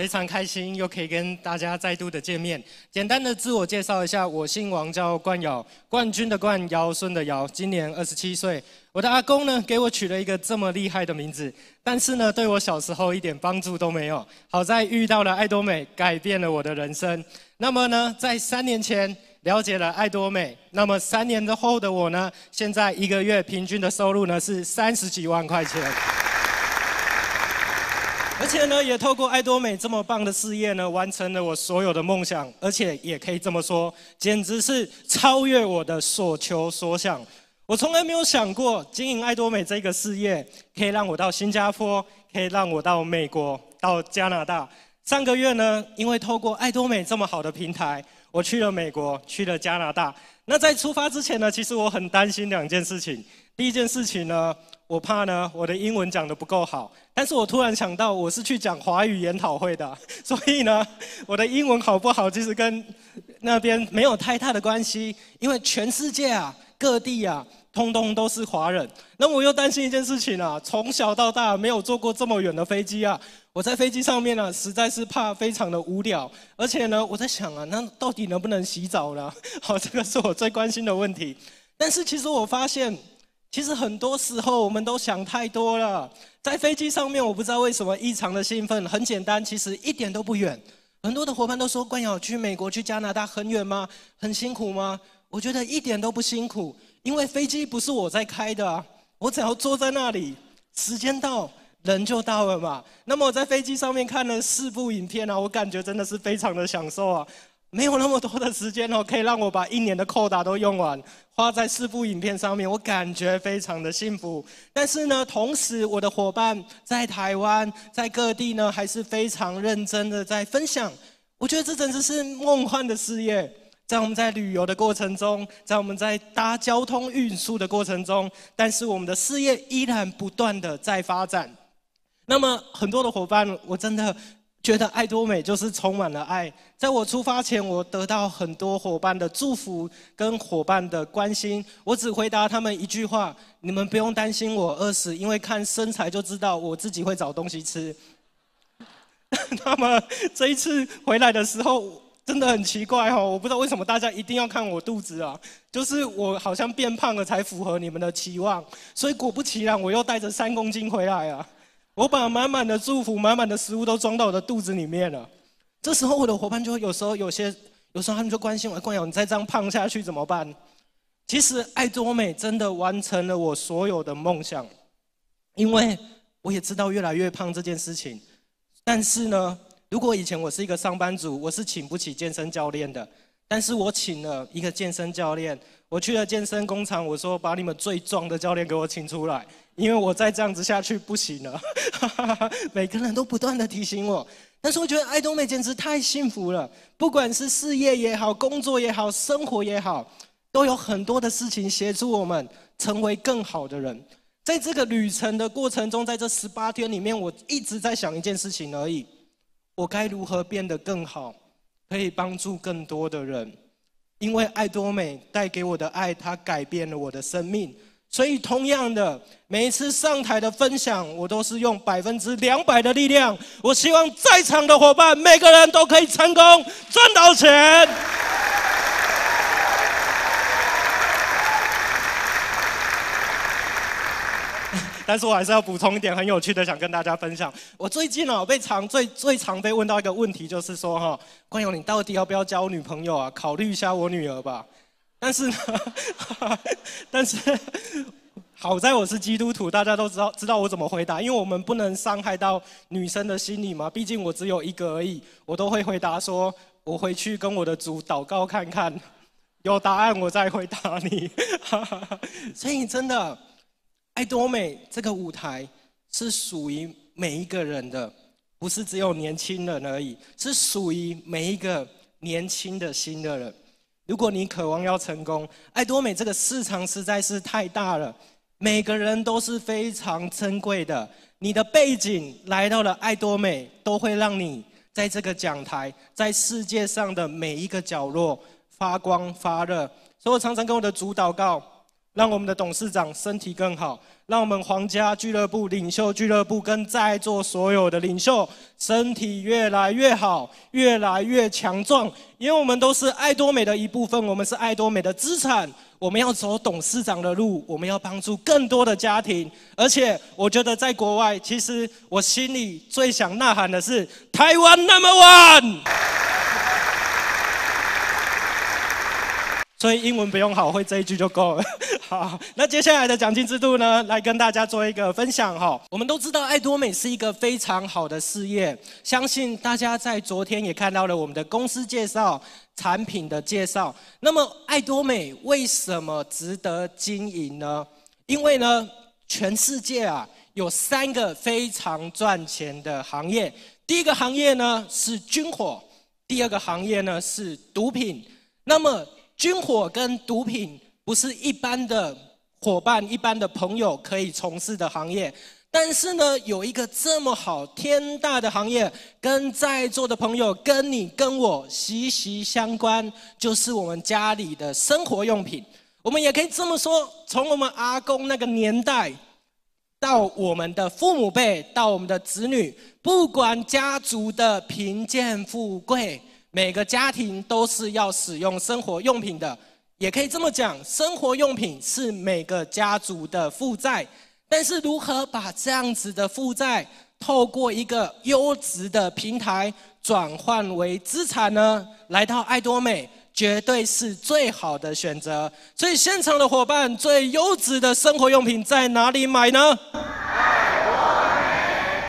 非常开心，又可以跟大家再度的见面。简单的自我介绍一下，我姓王，叫冠尧，冠军的冠，尧舜的尧。今年二十七岁。我的阿公呢，给我取了一个这么厉害的名字，但是呢，对我小时候一点帮助都没有。好在遇到了爱多美，改变了我的人生。那么呢，在三年前了解了爱多美，那么三年之后的我呢，现在一个月平均的收入呢是三十几万块钱。而且呢，也透过爱多美这么棒的事业呢，完成了我所有的梦想。而且也可以这么说，简直是超越我的所求所想。我从来没有想过经营爱多美这个事业，可以让我到新加坡，可以让我到美国，到加拿大。上个月呢，因为透过爱多美这么好的平台，我去了美国，去了加拿大。那在出发之前呢，其实我很担心两件事情。第一件事情呢。我怕呢，我的英文讲的不够好。但是我突然想到，我是去讲华语研讨会的，所以呢，我的英文好不好，其实跟那边没有太大的关系，因为全世界啊，各地啊，通通都是华人。那我又担心一件事情啊，从小到大没有坐过这么远的飞机啊，我在飞机上面呢，实在是怕非常的无聊。而且呢，我在想啊，那到底能不能洗澡呢？好，这个是我最关心的问题。但是其实我发现。其实很多时候我们都想太多了。在飞机上面，我不知道为什么异常的兴奋。很简单，其实一点都不远。很多的伙伴都说：“冠耀去美国、去加拿大很远吗？很辛苦吗？”我觉得一点都不辛苦，因为飞机不是我在开的，我只要坐在那里，时间到，人就到了嘛。那么我在飞机上面看了四部影片啊，我感觉真的是非常的享受啊。没有那么多的时间哦，可以让我把一年的扣打都用完，花在四部影片上面，我感觉非常的幸福。但是呢，同时我的伙伴在台湾，在各地呢，还是非常认真的在分享。我觉得这真的是梦幻的事业。在我们在旅游的过程中，在我们在搭交通运输的过程中，但是我们的事业依然不断的在发展。那么很多的伙伴，我真的。觉得爱多美就是充满了爱。在我出发前，我得到很多伙伴的祝福跟伙伴的关心。我只回答他们一句话：你们不用担心我饿死，因为看身材就知道我自己会找东西吃。那么这一次回来的时候，真的很奇怪哦，我不知道为什么大家一定要看我肚子啊，就是我好像变胖了才符合你们的期望。所以果不其然，我又带着三公斤回来啊。我把满满的祝福、满满的食物都装到我的肚子里面了。这时候，我的伙伴就会有时候有些，有时候他们就关心我：“关瑶，你再这样胖下去怎么办？”其实，爱多美真的完成了我所有的梦想，因为我也知道越来越胖这件事情。但是呢，如果以前我是一个上班族，我是请不起健身教练的。但是我请了一个健身教练，我去了健身工厂，我说：“把你们最壮的教练给我请出来。”因为我再这样子下去不行了，每个人都不断的提醒我，但是我觉得爱多美简直太幸福了，不管是事业也好，工作也好，生活也好，都有很多的事情协助我们成为更好的人。在这个旅程的过程中，在这十八天里面，我一直在想一件事情而已，我该如何变得更好，可以帮助更多的人？因为爱多美带给我的爱，它改变了我的生命。所以，同样的，每一次上台的分享，我都是用百分之两百的力量。我希望在场的伙伴每个人都可以成功赚到钱。但是我还是要补充一点很有趣的，想跟大家分享。我最近哦，被常最最常被问到一个问题，就是说哈，关勇，你到底要不要交女朋友啊？考虑一下我女儿吧。但是呢，但是好在我是基督徒，大家都知道知道我怎么回答，因为我们不能伤害到女生的心理嘛。毕竟我只有一个而已，我都会回答说，我回去跟我的主祷告看看，有答案我再回答你。所以真的，爱多美这个舞台是属于每一个人的，不是只有年轻人而已，是属于每一个年轻的心的人。如果你渴望要成功，爱多美这个市场实在是太大了，每个人都是非常珍贵的。你的背景来到了爱多美，都会让你在这个讲台，在世界上的每一个角落发光发热。所以我常常跟我的主祷告，让我们的董事长身体更好。让我们皇家俱乐部、领袖俱乐部跟在座所有的领袖身体越来越好，越来越强壮，因为我们都是爱多美的一部分，我们是爱多美的资产。我们要走董事长的路，我们要帮助更多的家庭。而且，我觉得在国外，其实我心里最想呐喊的是台湾 Number One。所以英文不用好会这一句就够了。好，那接下来的奖金制度呢，来跟大家做一个分享哈。我们都知道爱多美是一个非常好的事业，相信大家在昨天也看到了我们的公司介绍、产品的介绍。那么爱多美为什么值得经营呢？因为呢，全世界啊有三个非常赚钱的行业，第一个行业呢是军火，第二个行业呢是毒品，那么军火跟毒品不是一般的伙伴、一般的朋友可以从事的行业，但是呢，有一个这么好、天大的行业，跟在座的朋友、跟你、跟我息息相关，就是我们家里的生活用品。我们也可以这么说：从我们阿公那个年代，到我们的父母辈，到我们的子女，不管家族的贫贱富贵。每个家庭都是要使用生活用品的，也可以这么讲，生活用品是每个家族的负债。但是如何把这样子的负债，透过一个优质的平台转换为资产呢？来到爱多美，绝对是最好的选择。所以现场的伙伴，最优质的生活用品在哪里买呢？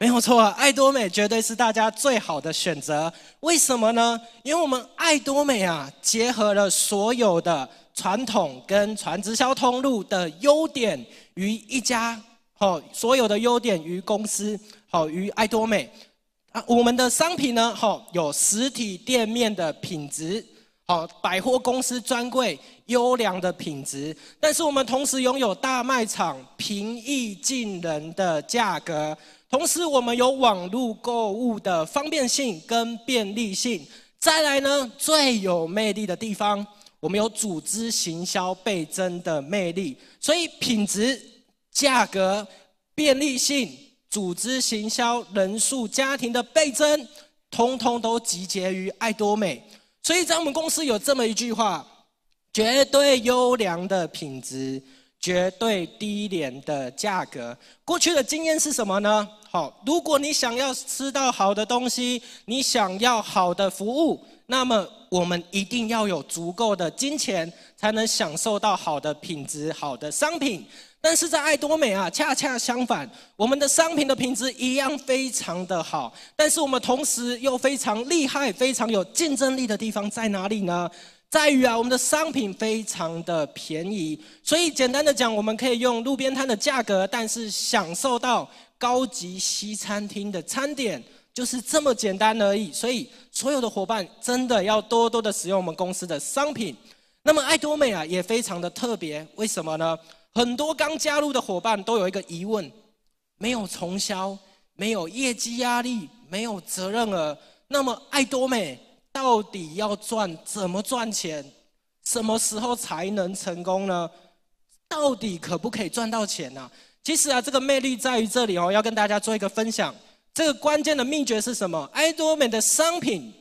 没有错，爱多美绝对是大家最好的选择。为什么呢？因为我们爱多美啊，结合了所有的传统跟传直销通路的优点于一家，好所有的优点于公司，好于爱多美啊。我们的商品呢，好有实体店面的品质，好百货公司专柜优良的品质，但是我们同时拥有大卖场平易近人的价格。同时，我们有网络购物的方便性跟便利性。再来呢，最有魅力的地方，我们有组织行销倍增的魅力。所以，品质、价格、便利性、组织行销人数、家庭的倍增，通通都集结于爱多美。所以在我们公司有这么一句话：绝对优良的品质。绝对低廉的价格，过去的经验是什么呢？好，如果你想要吃到好的东西，你想要好的服务，那么我们一定要有足够的金钱，才能享受到好的品质、好的商品。但是在爱多美啊，恰恰相反，我们的商品的品质一样非常的好，但是我们同时又非常厉害、非常有竞争力的地方在哪里呢？在于啊，我们的商品非常的便宜，所以简单的讲，我们可以用路边摊的价格，但是享受到高级西餐厅的餐点，就是这么简单而已。所以所有的伙伴真的要多多的使用我们公司的商品。那么爱多美啊，也非常的特别，为什么呢？很多刚加入的伙伴都有一个疑问：没有重销，没有业绩压力，没有责任额。那么爱多美。到底要赚怎么赚钱？什么时候才能成功呢？到底可不可以赚到钱呢？其实啊，这个魅力在于这里哦，要跟大家做一个分享。这个关键的秘诀是什么？爱多美的商品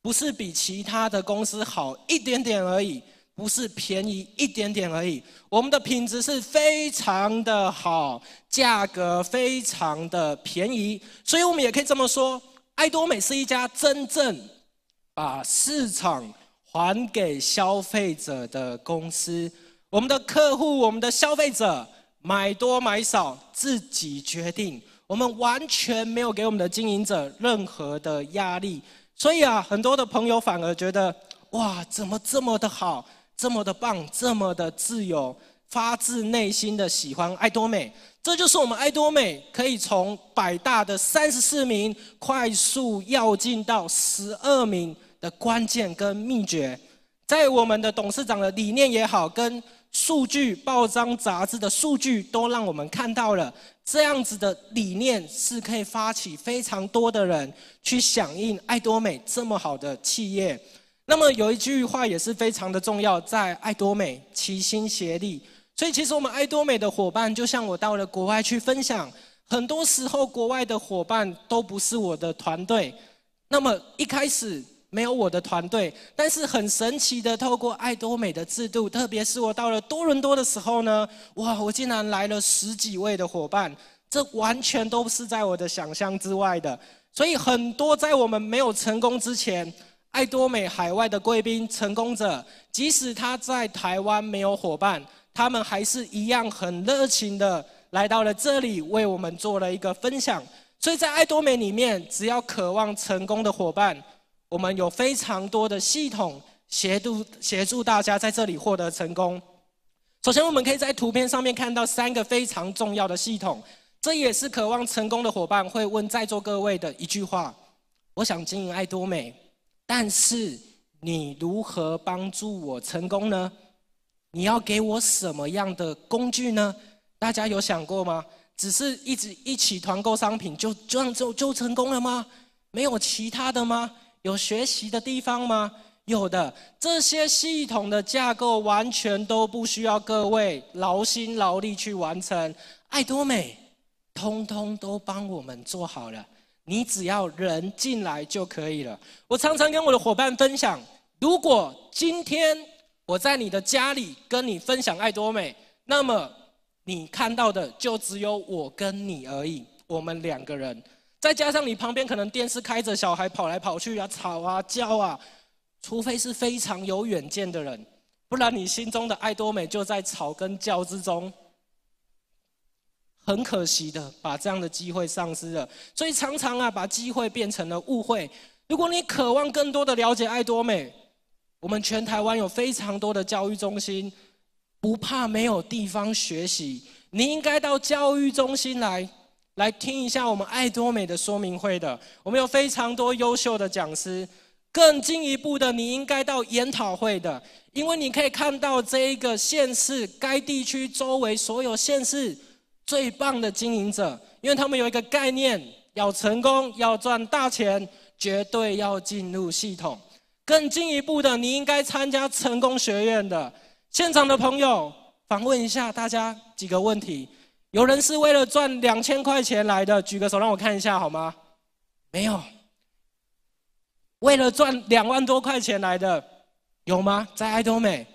不是比其他的公司好一点点而已，不是便宜一点点而已。我们的品质是非常的好，价格非常的便宜，所以我们也可以这么说，爱多美是一家真正。把市场还给消费者的公司，我们的客户、我们的消费者买多买少自己决定，我们完全没有给我们的经营者任何的压力。所以啊，很多的朋友反而觉得哇，怎么这么的好，这么的棒，这么的自由，发自内心的喜欢爱多美。这就是我们爱多美可以从百大的三十四名快速跃进到十二名的关键跟秘诀，在我们的董事长的理念也好，跟数据报章杂志的数据都让我们看到了，这样子的理念是可以发起非常多的人去响应爱多美这么好的企业。那么有一句话也是非常的重要，在爱多美齐心协力。所以其实我们爱多美的伙伴，就像我到了国外去分享，很多时候国外的伙伴都不是我的团队。那么一开始没有我的团队，但是很神奇的，透过爱多美的制度，特别是我到了多伦多的时候呢，哇，我竟然来了十几位的伙伴，这完全都是在我的想象之外的。所以很多在我们没有成功之前，爱多美海外的贵宾成功者，即使他在台湾没有伙伴。他们还是一样很热情的来到了这里，为我们做了一个分享。所以在爱多美里面，只要渴望成功的伙伴，我们有非常多的系统协助协助大家在这里获得成功。首先，我们可以在图片上面看到三个非常重要的系统，这也是渴望成功的伙伴会问在座各位的一句话：“我想经营爱多美，但是你如何帮助我成功呢？”你要给我什么样的工具呢？大家有想过吗？只是一直一起团购商品，就这样就就成功了吗？没有其他的吗？有学习的地方吗？有的，这些系统的架构完全都不需要各位劳心劳力去完成，爱多美，通通都帮我们做好了，你只要人进来就可以了。我常常跟我的伙伴分享，如果今天。我在你的家里跟你分享爱多美，那么你看到的就只有我跟你而已，我们两个人，再加上你旁边可能电视开着，小孩跑来跑去啊，吵啊，叫啊，除非是非常有远见的人，不然你心中的爱多美就在吵跟叫之中，很可惜的把这样的机会丧失了，所以常常啊把机会变成了误会。如果你渴望更多的了解爱多美。我们全台湾有非常多的教育中心，不怕没有地方学习。你应该到教育中心来，来听一下我们爱多美的说明会的。我们有非常多优秀的讲师。更进一步的，你应该到研讨会的，因为你可以看到这一个县市、该地区周围所有县市最棒的经营者，因为他们有一个概念：要成功、要赚大钱，绝对要进入系统。更进一步的，你应该参加成功学院的现场的朋友，访问一下大家几个问题。有人是为了赚两千块钱来的，举个手让我看一下好吗？没有。为了赚两万多块钱来的，有吗？在爱多美？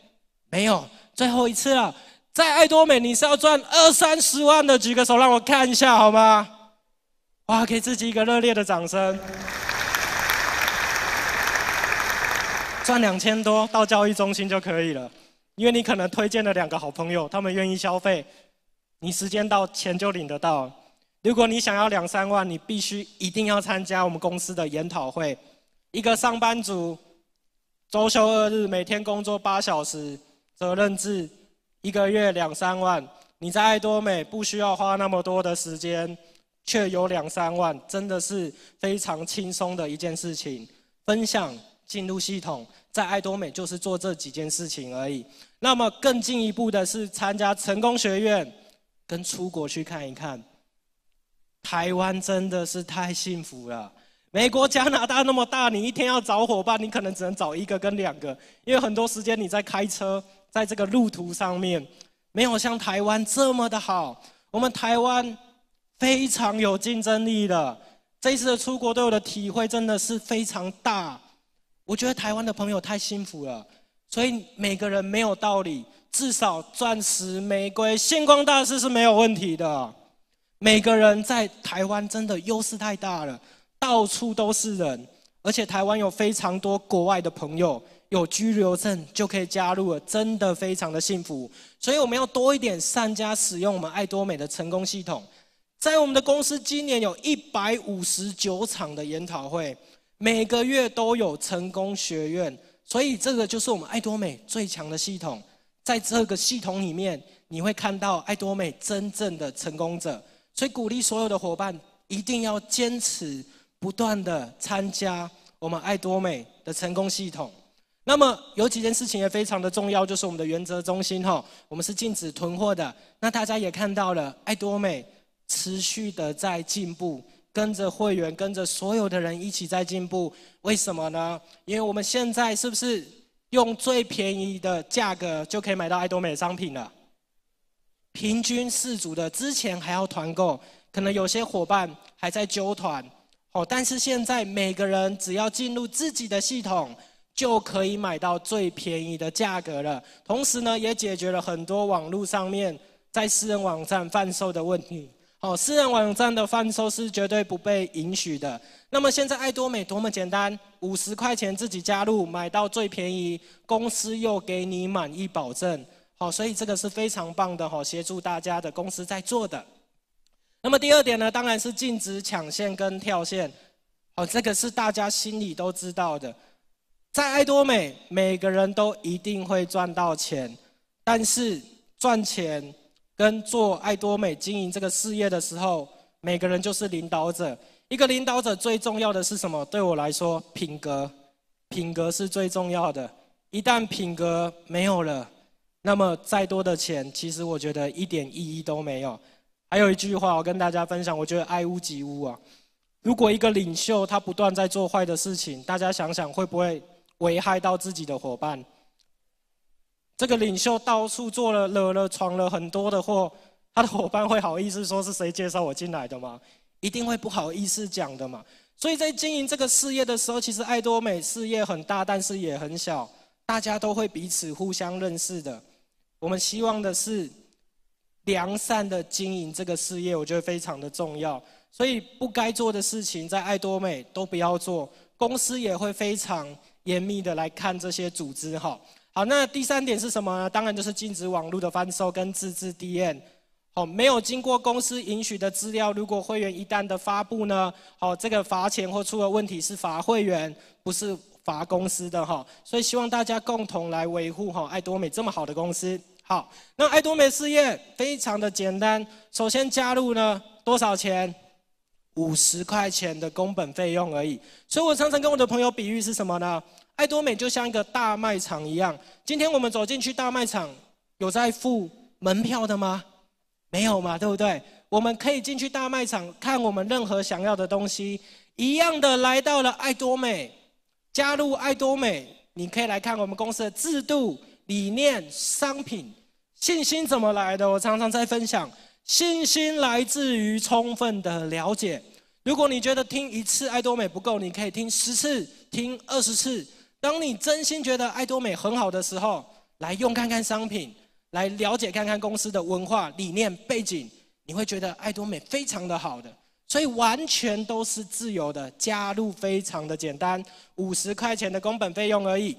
没有。最后一次了，在爱多美你是要赚二三十万的，举个手让我看一下好吗？哇，给自己一个热烈的掌声。赚两千多到交易中心就可以了，因为你可能推荐了两个好朋友，他们愿意消费，你时间到钱就领得到。如果你想要两三万，你必须一定要参加我们公司的研讨会。一个上班族，周休二日，每天工作八小时，责任制，一个月两三万。你在爱多美不需要花那么多的时间，却有两三万，真的是非常轻松的一件事情。分享。进入系统，在爱多美就是做这几件事情而已。那么更进一步的是参加成功学院，跟出国去看一看。台湾真的是太幸福了。美国、加拿大那么大，你一天要找伙伴，你可能只能找一个跟两个，因为很多时间你在开车，在这个路途上面，没有像台湾这么的好。我们台湾非常有竞争力的。这一次的出国对我的体会真的是非常大。我觉得台湾的朋友太幸福了，所以每个人没有道理。至少钻石、玫瑰、星光大师是没有问题的。每个人在台湾真的优势太大了，到处都是人，而且台湾有非常多国外的朋友，有居留证就可以加入了，真的非常的幸福。所以我们要多一点善加使用我们爱多美的成功系统。在我们的公司，今年有一百五十九场的研讨会。每个月都有成功学院，所以这个就是我们爱多美最强的系统。在这个系统里面，你会看到爱多美真正的成功者。所以鼓励所有的伙伴一定要坚持，不断的参加我们爱多美的成功系统。那么有几件事情也非常的重要，就是我们的原则中心哈，我们是禁止囤货的。那大家也看到了，爱多美持续的在进步。跟着会员，跟着所有的人一起在进步，为什么呢？因为我们现在是不是用最便宜的价格就可以买到爱多美商品了？平均四组的，之前还要团购，可能有些伙伴还在揪团，哦，但是现在每个人只要进入自己的系统，就可以买到最便宜的价格了。同时呢，也解决了很多网络上面在私人网站贩售的问题。好，私人网站的贩售是绝对不被允许的。那么现在爱多美多么简单，五十块钱自己加入，买到最便宜，公司又给你满意保证。好，所以这个是非常棒的，好协助大家的公司在做的。那么第二点呢，当然是禁止抢线跟跳线。好，这个是大家心里都知道的。在爱多美，每个人都一定会赚到钱，但是赚钱。跟做爱多美经营这个事业的时候，每个人就是领导者。一个领导者最重要的是什么？对我来说，品格，品格是最重要的。一旦品格没有了，那么再多的钱，其实我觉得一点意义都没有。还有一句话，我跟大家分享，我觉得爱屋及乌啊。如果一个领袖他不断在做坏的事情，大家想想会不会危害到自己的伙伴？这个领袖到处做了惹了闯了很多的祸，他的伙伴会好意思说是谁介绍我进来的吗？一定会不好意思讲的嘛。所以在经营这个事业的时候，其实爱多美事业很大，但是也很小，大家都会彼此互相认识的。我们希望的是良善的经营这个事业，我觉得非常的重要。所以不该做的事情，在爱多美都不要做，公司也会非常严密的来看这些组织哈。好，那第三点是什么呢？当然就是禁止网络的翻售跟自制 DM。好，没有经过公司允许的资料，如果会员一旦的发布呢，好，这个罚钱或出了问题是罚会员，不是罚公司的哈。所以希望大家共同来维护哈，爱多美这么好的公司。好，那爱多美事业非常的简单，首先加入呢多少钱？五十块钱的工本费用而已。所以我常常跟我的朋友比喻是什么呢？爱多美就像一个大卖场一样，今天我们走进去大卖场，有在付门票的吗？没有嘛，对不对？我们可以进去大卖场看我们任何想要的东西，一样的来到了爱多美，加入爱多美，你可以来看我们公司的制度、理念、商品，信心怎么来的？我常常在分享，信心来自于充分的了解。如果你觉得听一次爱多美不够，你可以听十次，听二十次。当你真心觉得爱多美很好的时候，来用看看商品，来了解看看公司的文化理念背景，你会觉得爱多美非常的好的。所以完全都是自由的加入，非常的简单，五十块钱的工本费用而已。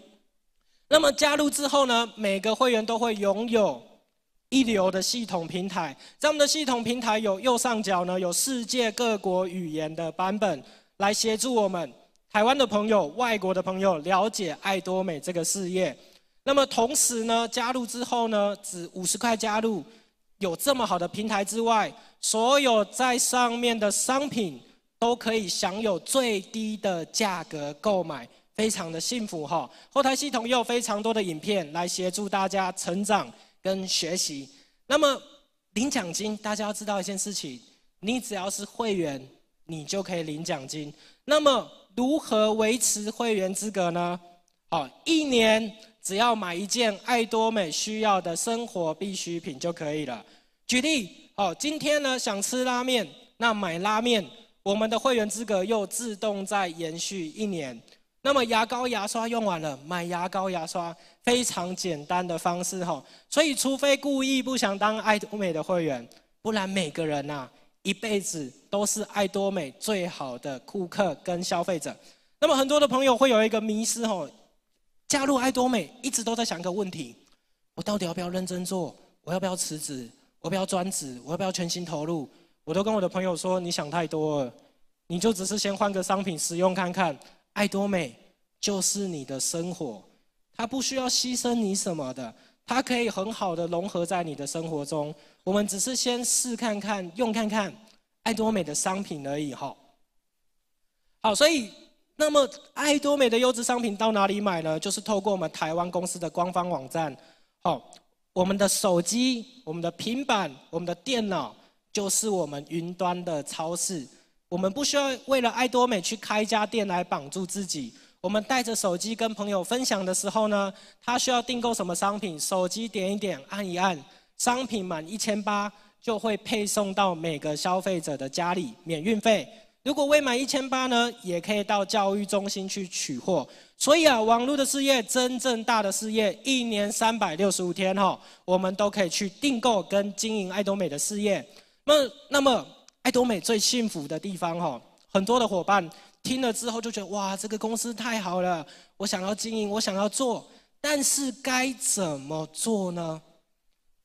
那么加入之后呢，每个会员都会拥有一流的系统平台，在我们的系统平台有右上角呢有世界各国语言的版本，来协助我们。台湾的朋友、外国的朋友了解爱多美这个事业，那么同时呢，加入之后呢，只五十块加入，有这么好的平台之外，所有在上面的商品都可以享有最低的价格购买，非常的幸福哈。后台系统有非常多的影片来协助大家成长跟学习。那么领奖金，大家要知道一件事情，你只要是会员，你就可以领奖金。那么如何维持会员资格呢？哦，一年只要买一件爱多美需要的生活必需品就可以了。举例，哦，今天呢想吃拉面，那买拉面，我们的会员资格又自动在延续一年。那么牙膏牙刷用完了，买牙膏牙刷，非常简单的方式哈。所以，除非故意不想当爱多美的会员，不然每个人呐。一辈子都是爱多美最好的顾客跟消费者。那么很多的朋友会有一个迷失哦，加入爱多美，一直都在想一个问题：我到底要不要认真做？我要不要辞职？我要不要专职？我要不要全心投入？我都跟我的朋友说，你想太多了，你就只是先换个商品使用看看。爱多美就是你的生活，它不需要牺牲你什么的，它可以很好的融合在你的生活中。我们只是先试看看用看看爱多美的商品而已哈。好，所以那么爱多美的优质商品到哪里买呢？就是透过我们台湾公司的官方网站。好，我们的手机、我们的平板、我们的电脑，就是我们云端的超市。我们不需要为了爱多美去开一家店来绑住自己。我们带着手机跟朋友分享的时候呢，他需要订购什么商品，手机点一点，按一按。商品满一千八就会配送到每个消费者的家里，免运费。如果未满一千八呢，也可以到教育中心去取货。所以啊，网络的事业，真正大的事业，一年三百六十五天哈，我们都可以去订购跟经营爱多美的事业。那那么，爱多美最幸福的地方哈，很多的伙伴听了之后就觉得哇，这个公司太好了，我想要经营，我想要做，但是该怎么做呢？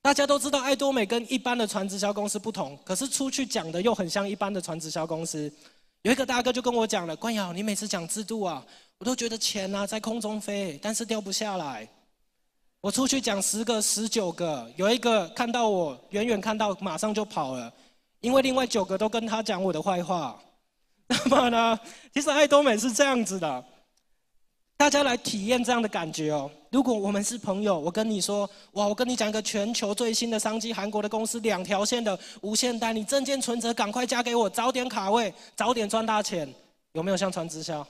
大家都知道爱多美跟一般的传直销公司不同，可是出去讲的又很像一般的传直销公司。有一个大哥就跟我讲了：“关瑶，你每次讲制度啊，我都觉得钱啊在空中飞，但是掉不下来。我出去讲十个、十九个，有一个看到我远远看到马上就跑了，因为另外九个都跟他讲我的坏话。那么呢，其实爱多美是这样子的，大家来体验这样的感觉哦。”如果我们是朋友，我跟你说，哇，我跟你讲一个全球最新的商机，韩国的公司两条线的无限单，你证件存折赶快加给我，早点卡位，早点赚大钱，有没有像传直销？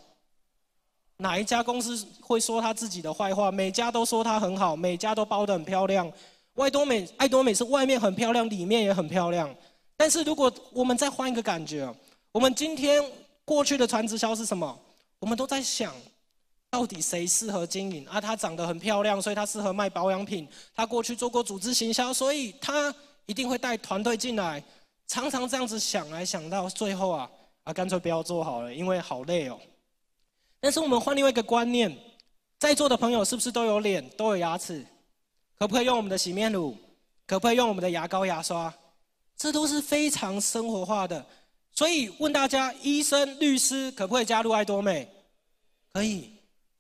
哪一家公司会说他自己的坏话？每家都说他很好，每家都包得很漂亮。爱多美，爱多美是外面很漂亮，里面也很漂亮。但是如果我们再换一个感觉，我们今天过去的传直销是什么？我们都在想。到底谁适合经营？啊，她长得很漂亮，所以她适合卖保养品。她过去做过组织行销，所以她一定会带团队进来。常常这样子想来想到最后啊啊，干脆不要做好了，因为好累哦。但是我们换另外一个观念，在座的朋友是不是都有脸，都有牙齿？可不可以用我们的洗面乳？可不可以用我们的牙膏牙刷？这都是非常生活化的。所以问大家，医生、律师可不可以加入爱多美？可以。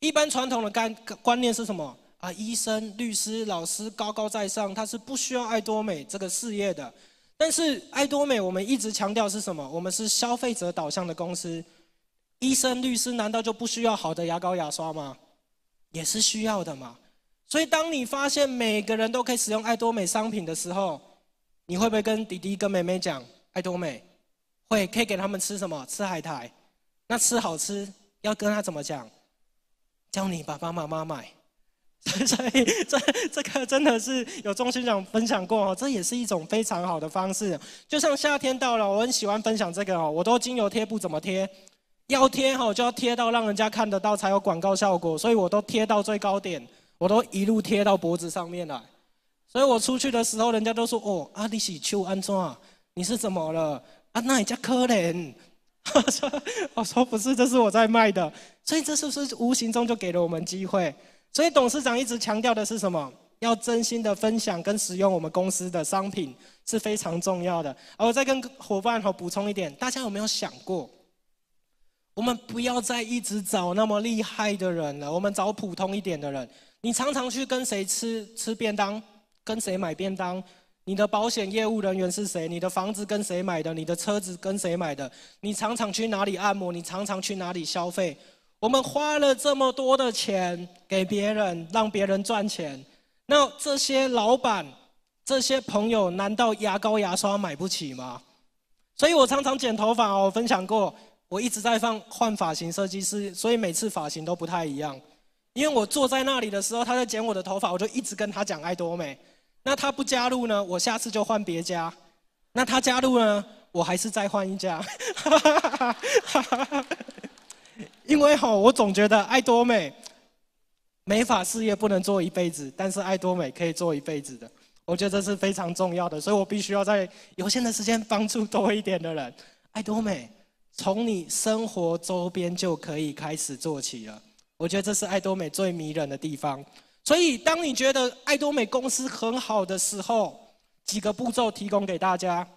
一般传统的干观念是什么啊？医生、律师、老师高高在上，他是不需要爱多美这个事业的。但是爱多美，我们一直强调是什么？我们是消费者导向的公司。医生、律师难道就不需要好的牙膏、牙刷吗？也是需要的嘛。所以当你发现每个人都可以使用爱多美商品的时候，你会不会跟弟弟、跟妹妹讲爱多美？会，可以给他们吃什么？吃海苔。那吃好吃要跟他怎么讲？叫你爸爸妈妈买，所以这这个真的是有中心长分享过哦，这也是一种非常好的方式。就像夏天到了，我很喜欢分享这个哦，我都精油贴不怎么贴，要贴哈就要贴到让人家看得到才有广告效果，所以我都贴到最高点，我都一路贴到脖子上面来。所以我出去的时候，人家都说哦啊，你喜秋安妆，你是怎么了？啊，那一家可怜。我说不是，这是我在卖的，所以这是不是无形中就给了我们机会？所以董事长一直强调的是什么？要真心的分享跟使用我们公司的商品是非常重要的。而我再跟伙伴哈补充一点，大家有没有想过，我们不要再一直找那么厉害的人了，我们找普通一点的人。你常常去跟谁吃吃便当，跟谁买便当？你的保险业务人员是谁？你的房子跟谁买的？你的车子跟谁买的？你常常去哪里按摩？你常常去哪里消费？我们花了这么多的钱给别人，让别人赚钱。那这些老板、这些朋友，难道牙膏牙刷买不起吗？所以我常常剪头发哦，分享过，我一直在放换发型设计师，所以每次发型都不太一样。因为我坐在那里的时候，他在剪我的头发，我就一直跟他讲爱多美。那他不加入呢，我下次就换别家；那他加入呢，我还是再换一家。因为吼，我总觉得爱多美，美法事业不能做一辈子，但是爱多美可以做一辈子的，我觉得这是非常重要的，所以我必须要在有限的时间帮助多一点的人。爱多美，从你生活周边就可以开始做起了，我觉得这是爱多美最迷人的地方。所以，当你觉得爱多美公司很好的时候，几个步骤提供给大家：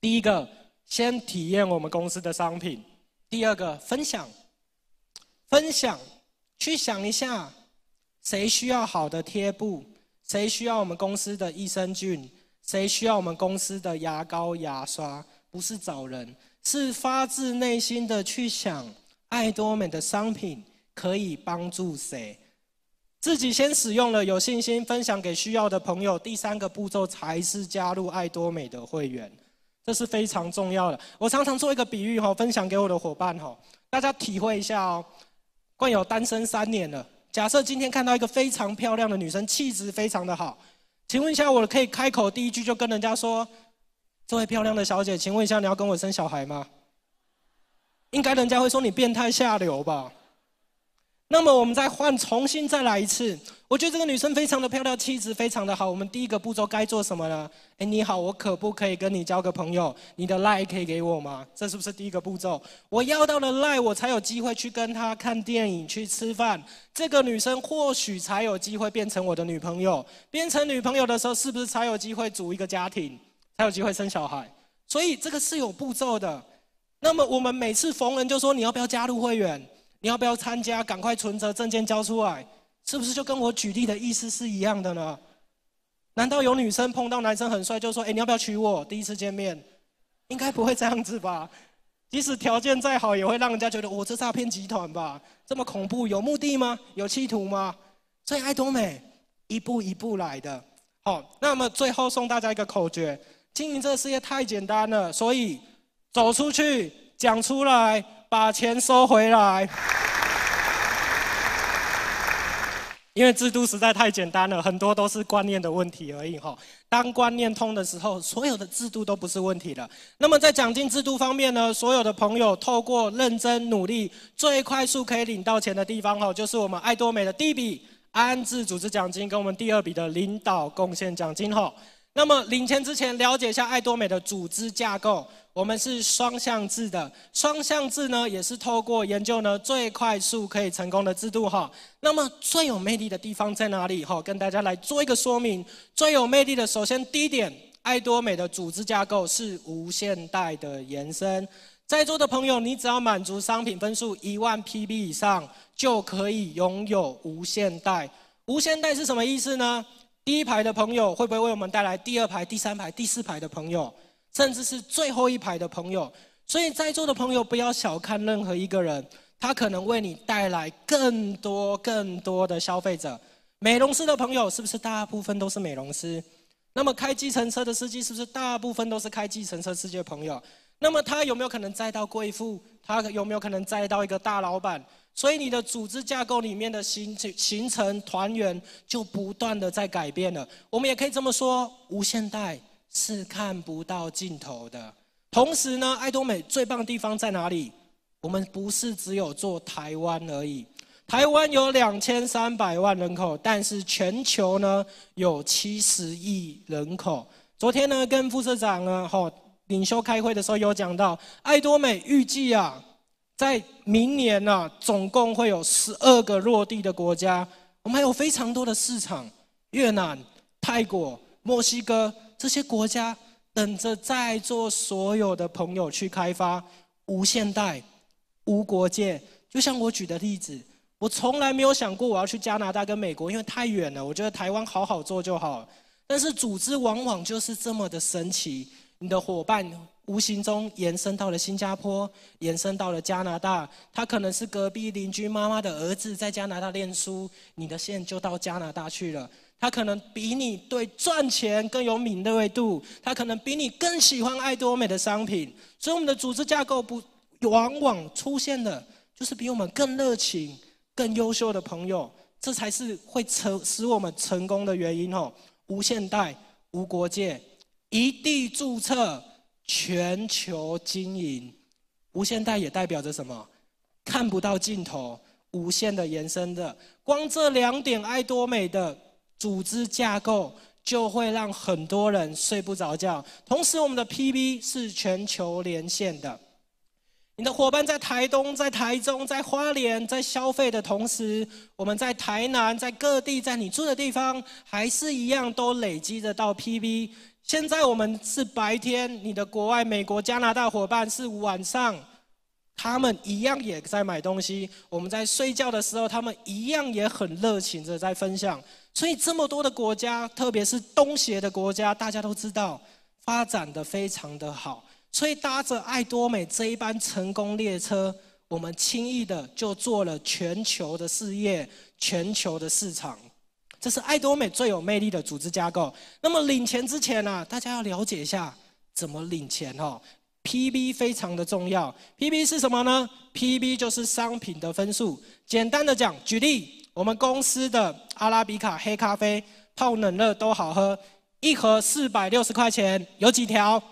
第一个，先体验我们公司的商品；第二个，分享，分享，去想一下，谁需要好的贴布，谁需要我们公司的益生菌，谁需要我们公司的牙膏牙刷？不是找人，是发自内心的去想，爱多美的商品可以帮助谁。自己先使用了，有信心分享给需要的朋友。第三个步骤才是加入爱多美的会员，这是非常重要的。我常常做一个比喻哈，分享给我的伙伴哈，大家体会一下哦。冠友单身三年了，假设今天看到一个非常漂亮的女生，气质非常的好，请问一下，我可以开口第一句就跟人家说：“这位漂亮的小姐，请问一下，你要跟我生小孩吗？”应该人家会说你变态下流吧。那么我们再换，重新再来一次。我觉得这个女生非常的漂亮，气质非常的好。我们第一个步骤该做什么呢？哎，你好，我可不可以跟你交个朋友？你的 l i e 可以给我吗？这是不是第一个步骤？我要到了 l i e 我才有机会去跟她看电影、去吃饭。这个女生或许才有机会变成我的女朋友。变成女朋友的时候，是不是才有机会组一个家庭？才有机会生小孩？所以这个是有步骤的。那么我们每次逢人就说，你要不要加入会员？你要不要参加？赶快存折、证件交出来，是不是就跟我举例的意思是一样的呢？难道有女生碰到男生很帅就说：“哎，你要不要娶我？”第一次见面，应该不会这样子吧？即使条件再好，也会让人家觉得我这诈骗集团吧？这么恐怖，有目的吗？有企图吗？所以爱多美，一步一步来的。好，那么最后送大家一个口诀：经营这个事业太简单了，所以走出去。讲出来，把钱收回来。因为制度实在太简单了，很多都是观念的问题而已哈。当观念通的时候，所有的制度都不是问题了。那么在奖金制度方面呢，所有的朋友透过认真努力，最快速可以领到钱的地方哈，就是我们爱多美的第一笔安置组织奖金，跟我们第二笔的领导贡献奖金哈。那么领钱之前，了解一下爱多美的组织架构。我们是双向制的，双向制呢，也是透过研究呢，最快速可以成功的制度哈。那么最有魅力的地方在哪里？哈，跟大家来做一个说明。最有魅力的，首先第一点，爱多美的组织架构是无限代的延伸。在座的朋友，你只要满足商品分数一万 PB 以上，就可以拥有无限代。无限代是什么意思呢？第一排的朋友会不会为我们带来第二排、第三排、第四排的朋友，甚至是最后一排的朋友？所以在座的朋友不要小看任何一个人，他可能为你带来更多更多的消费者。美容师的朋友是不是大部分都是美容师？那么开计程车的司机是不是大部分都是开计程车司机的朋友？那么他有没有可能栽到贵妇？他有没有可能栽到一个大老板？所以你的组织架构里面的形形成团员就不断的在改变了。我们也可以这么说，无限代是看不到尽头的。同时呢，爱多美最棒的地方在哪里？我们不是只有做台湾而已。台湾有两千三百万人口，但是全球呢有七十亿人口。昨天呢，跟副社长呢，吼。领袖开会的时候有讲到，爱多美预计啊，在明年呢，总共会有十二个落地的国家，我们还有非常多的市场，越南、泰国、墨西哥这些国家等着在座所有的朋友去开发，无限代、无国界。就像我举的例子，我从来没有想过我要去加拿大跟美国，因为太远了。我觉得台湾好好做就好，但是组织往往就是这么的神奇。你的伙伴无形中延伸到了新加坡，延伸到了加拿大。他可能是隔壁邻居妈妈的儿子，在加拿大念书。你的线就到加拿大去了。他可能比你对赚钱更有敏锐度，他可能比你更喜欢爱多美的商品。所以我们的组织架构不，往往出现的，就是比我们更热情、更优秀的朋友。这才是会成使我们成功的原因哦。无现代，无国界。一地注册，全球经营，无限大也代表着什么？看不到尽头，无限的延伸的。光这两点，爱多美的组织架构就会让很多人睡不着觉。同时，我们的 PB 是全球连线的，你的伙伴在台东、在台中、在花莲，在消费的同时，我们在台南、在各地、在你住的地方，还是一样都累积着到 PB。现在我们是白天，你的国外美国、加拿大伙伴是晚上，他们一样也在买东西。我们在睡觉的时候，他们一样也很热情的在分享。所以这么多的国家，特别是东协的国家，大家都知道，发展的非常的好。所以搭着爱多美这一班成功列车，我们轻易的就做了全球的事业，全球的市场。这是爱多美最有魅力的组织架构。那么领钱之前呢，大家要了解一下怎么领钱哦。PB 非常的重要，PB 是什么呢？PB 就是商品的分数。简单的讲，举例，我们公司的阿拉比卡黑咖啡泡冷热都好喝，一盒四百六十块钱，有几条？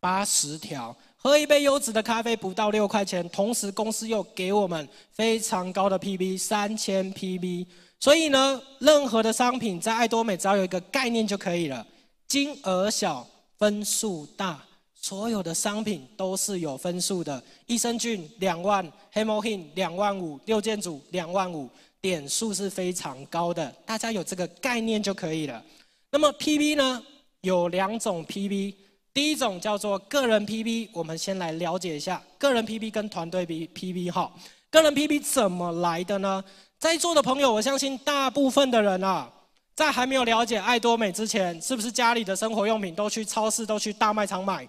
八十条。喝一杯优质的咖啡不到六块钱，同时公司又给我们非常高的 PB，三千 PB。所以呢，任何的商品在爱多美只要有一个概念就可以了，金额小，分数大，所有的商品都是有分数的。益生菌两万，黑膜菌两万五，六件组两万五，点数是非常高的，大家有这个概念就可以了。那么 PB 呢，有两种 PB。第一种叫做个人 PB，我们先来了解一下个人 PB 跟团队比。PB 哈。个人 PB 怎么来的呢？在座的朋友，我相信大部分的人啊，在还没有了解爱多美之前，是不是家里的生活用品都去超市、都去大卖场买，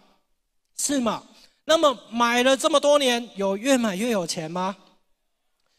是吗？那么买了这么多年，有越买越有钱吗？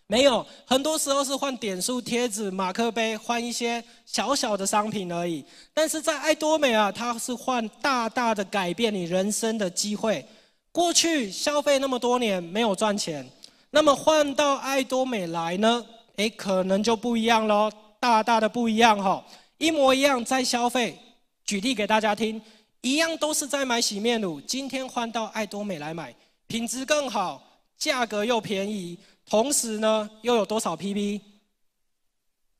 没有，很多时候是换点数贴纸、马克杯，换一些小小的商品而已。但是在爱多美啊，它是换大大的改变你人生的机会。过去消费那么多年没有赚钱，那么换到爱多美来呢？诶，可能就不一样喽，大大的不一样哈！一模一样在消费，举例给大家听，一样都是在买洗面乳，今天换到爱多美来买，品质更好，价格又便宜。同时呢，又有多少 PB？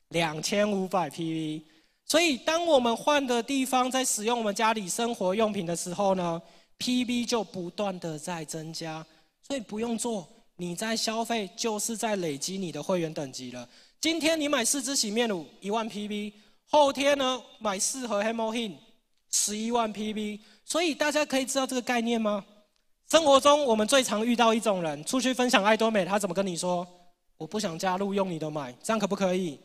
两千五百 PB。所以，当我们换的地方在使用我们家里生活用品的时候呢，PB 就不断的在增加。所以不用做，你在消费就是在累积你的会员等级了。今天你买四支洗面乳，一万 PB；后天呢，买四盒 h i m i n 十一万 PB。所以大家可以知道这个概念吗？生活中，我们最常遇到一种人，出去分享爱多美，他怎么跟你说？我不想加入用你的买，这样可不可以？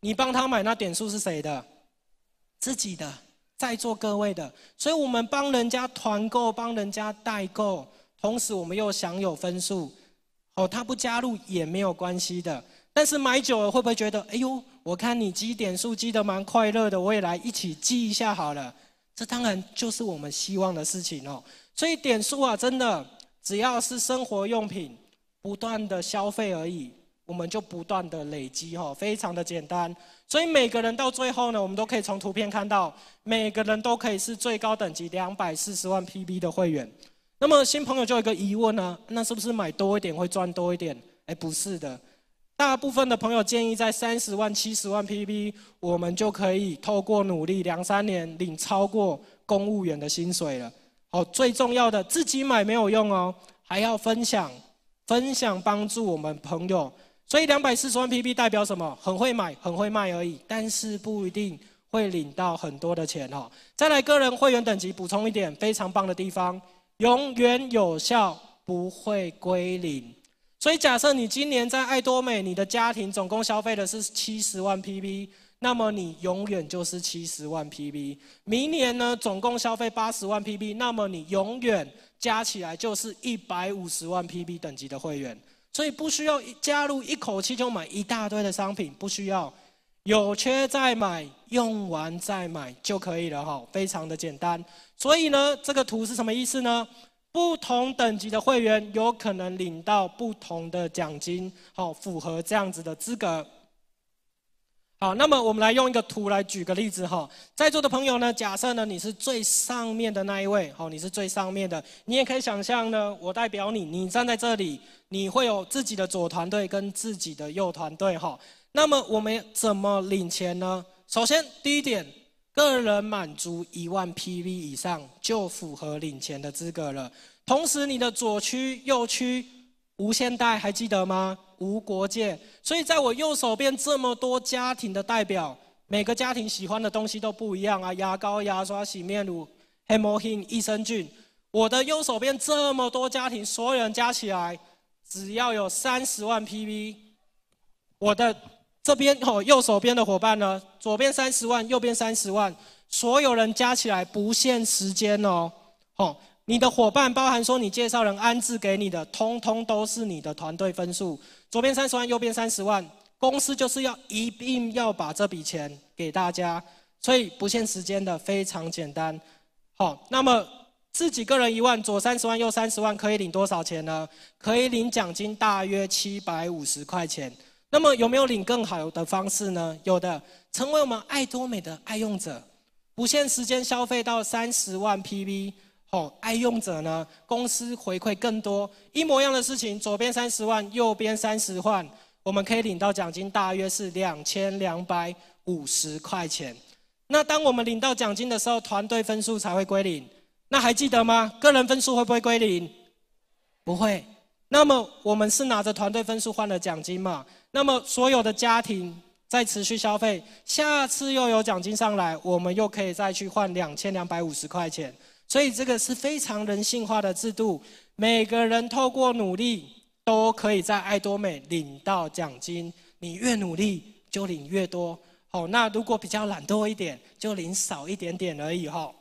你帮他买那点数是谁的？自己的，在座各位的。所以我们帮人家团购，帮人家代购，同时我们又享有分数。哦，他不加入也没有关系的。但是买久了会不会觉得？哎呦，我看你积点数积得蛮快乐的，我也来一起积一下好了。这当然就是我们希望的事情哦。所以点数啊，真的只要是生活用品不断的消费而已，我们就不断的累积哈，非常的简单。所以每个人到最后呢，我们都可以从图片看到，每个人都可以是最高等级两百四十万 PB 的会员。那么新朋友就有一个疑问啊，那是不是买多一点会赚多一点？哎，不是的。大部分的朋友建议在三十万、七十万 PB，我们就可以透过努力两三年领超过公务员的薪水了。哦，最重要的自己买没有用哦，还要分享，分享帮助我们朋友。所以两百四十万 PP 代表什么？很会买，很会卖而已，但是不一定会领到很多的钱哦。再来，个人会员等级补充一点，非常棒的地方，永远有效，不会归零。所以假设你今年在爱多美，你的家庭总共消费的是七十万 PP。那么你永远就是七十万 PB，明年呢总共消费八十万 PB，那么你永远加起来就是一百五十万 PB 等级的会员，所以不需要加入一口气就买一大堆的商品，不需要有缺再买，用完再买就可以了哈，非常的简单。所以呢，这个图是什么意思呢？不同等级的会员有可能领到不同的奖金，好符合这样子的资格。好，那么我们来用一个图来举个例子哈，在座的朋友呢，假设呢你是最上面的那一位，好，你是最上面的，你也可以想象呢，我代表你，你站在这里，你会有自己的左团队跟自己的右团队哈。那么我们怎么领钱呢？首先第一点，个人满足一万 PV 以上就符合领钱的资格了，同时你的左区右区。无限代还记得吗？无国界，所以在我右手边这么多家庭的代表，每个家庭喜欢的东西都不一样啊，牙膏、牙刷、洗面乳、黑魔黑益生菌。我的右手边这么多家庭，所有人加起来，只要有三十万 PV，我的这边哦，右手边的伙伴呢，左边三十万，右边三十万，所有人加起来不限时间哦，哦。你的伙伴，包含说你介绍人安置给你的，通通都是你的团队分数。左边三十万，右边三十万，公司就是要一并要把这笔钱给大家。所以不限时间的，非常简单。好，那么自己个人一万，左三十万，右三十万，可以领多少钱呢？可以领奖金大约七百五十块钱。那么有没有领更好的方式呢？有的，成为我们爱多美的爱用者，不限时间消费到三十万 PV。爱用者呢？公司回馈更多，一模一样的事情，左边三十万，右边三十万，我们可以领到奖金大约是两千两百五十块钱。那当我们领到奖金的时候，团队分数才会归零。那还记得吗？个人分数会不会归零？不会。那么我们是拿着团队分数换了奖金嘛？那么所有的家庭在持续消费，下次又有奖金上来，我们又可以再去换两千两百五十块钱。所以这个是非常人性化的制度，每个人透过努力都可以在爱多美领到奖金，你越努力就领越多。好，那如果比较懒惰一点，就领少一点点而已哈。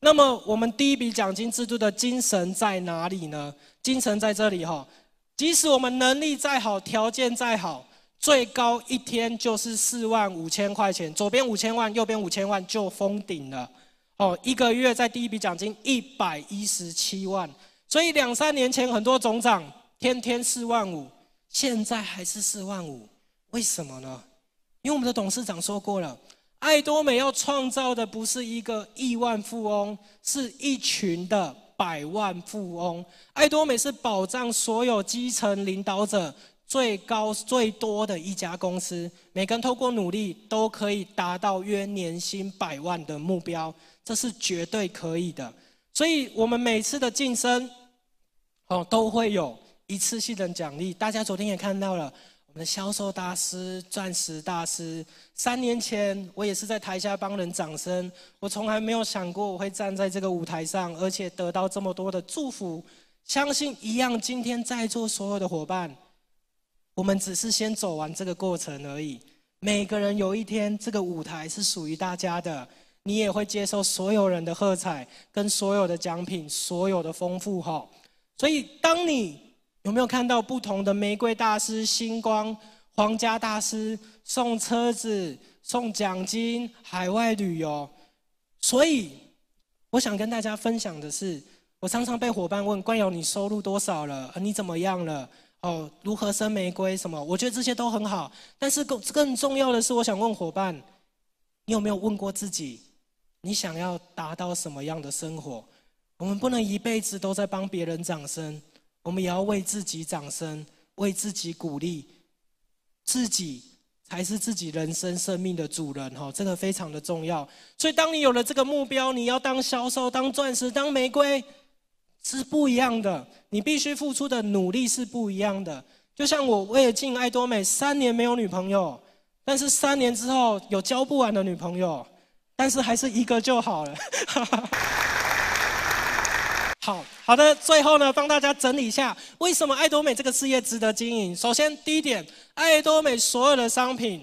那么我们第一笔奖金制度的精神在哪里呢？精神在这里哈，即使我们能力再好，条件再好，最高一天就是四万五千块钱，左边五千万，右边五千万就封顶了。哦，一个月在第一笔奖金一百一十七万，所以两三年前很多总长天天四万五，现在还是四万五，为什么呢？因为我们的董事长说过了，爱多美要创造的不是一个亿万富翁，是一群的百万富翁。爱多美是保障所有基层领导者最高最多的一家公司，每个人通过努力都可以达到约年薪百万的目标。这是绝对可以的，所以我们每次的晋升，哦，都会有一次性的奖励。大家昨天也看到了，我们的销售大师、钻石大师。三年前，我也是在台下帮人掌声，我从来没有想过我会站在这个舞台上，而且得到这么多的祝福。相信一样，今天在座所有的伙伴，我们只是先走完这个过程而已。每个人有一天，这个舞台是属于大家的。你也会接受所有人的喝彩，跟所有的奖品，所有的丰富哈。所以，当你有没有看到不同的玫瑰大师、星光、皇家大师送车子、送奖金、海外旅游？所以，我想跟大家分享的是，我常常被伙伴问：“官友，你收入多少了？你怎么样了？哦，如何生玫瑰？什么？”我觉得这些都很好，但是更更重要的是，我想问伙伴：你有没有问过自己？你想要达到什么样的生活？我们不能一辈子都在帮别人掌声，我们也要为自己掌声，为自己鼓励，自己才是自己人生生命的主人。哈，这个非常的重要。所以，当你有了这个目标，你要当销售、当钻石、当玫瑰，是不一样的。你必须付出的努力是不一样的。就像我为了进爱多美，三年没有女朋友，但是三年之后有交不完的女朋友。但是还是一个就好了。好好的，最后呢，帮大家整理一下，为什么爱多美这个事业值得经营？首先，第一点，爱多美所有的商品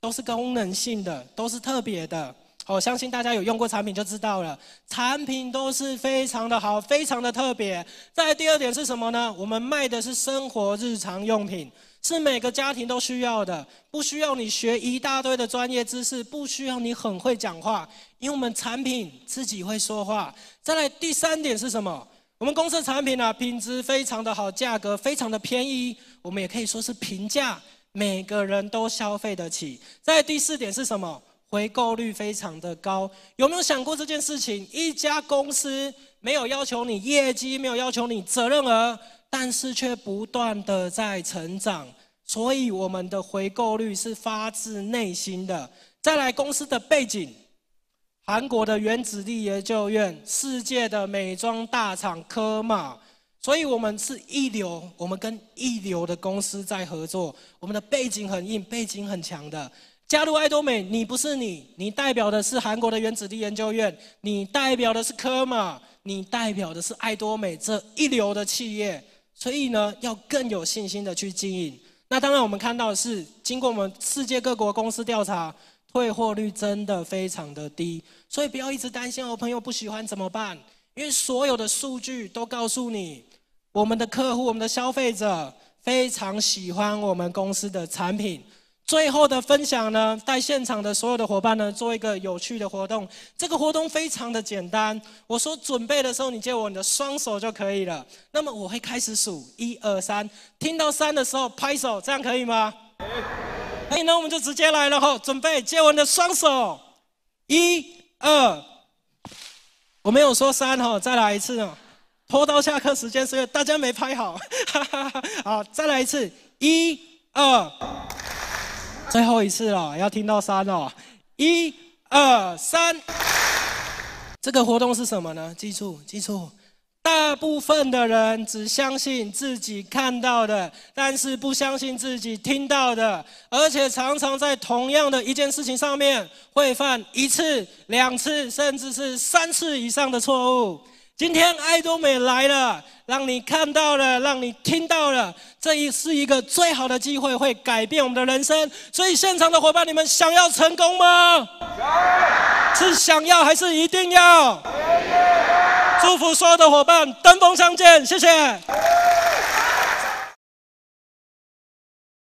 都是功能性的，都是特别的。好，相信大家有用过产品就知道了，产品都是非常的好，非常的特别。再来第二点是什么呢？我们卖的是生活日常用品，是每个家庭都需要的，不需要你学一大堆的专业知识，不需要你很会讲话，因为我们产品自己会说话。再来第三点是什么？我们公司产品呢，品质非常的好，价格非常的便宜，我们也可以说是平价，每个人都消费得起。再来第四点是什么？回购率非常的高，有没有想过这件事情？一家公司没有要求你业绩，没有要求你责任额，但是却不断的在成长，所以我们的回购率是发自内心的。再来公司的背景，韩国的原子力研究院，世界的美妆大厂科马，所以我们是一流，我们跟一流的公司在合作，我们的背景很硬，背景很强的。加入爱多美，你不是你，你代表的是韩国的原子力研究院，你代表的是科马，你代表的是爱多美这一流的企业，所以呢，要更有信心的去经营。那当然，我们看到的是经过我们世界各国公司调查，退货率真的非常的低，所以不要一直担心哦，朋友不喜欢怎么办？因为所有的数据都告诉你，我们的客户、我们的消费者非常喜欢我们公司的产品。最后的分享呢，带现场的所有的伙伴呢做一个有趣的活动。这个活动非常的简单。我说准备的时候，你借我你的双手就可以了。那么我会开始数一二三，听到三的时候拍手，这样可以吗？可以。那我们就直接来了哈，准备接我的双手，一二。我没有说三哈，再来一次。拖到下课时间，所以大家没拍好。好，再来一次，一二。最后一次了，要听到三哦，一、二、三。这个活动是什么呢？记住，记住，大部分的人只相信自己看到的，但是不相信自己听到的，而且常常在同样的一件事情上面会犯一次、两次，甚至是三次以上的错误。今天爱多美来了，让你看到了，让你听到了，这一是一个最好的机会，会改变我们的人生。所以现场的伙伴，你们想要成功吗？是想要还是一定要？祝福所有的伙伴登峰相见，谢谢。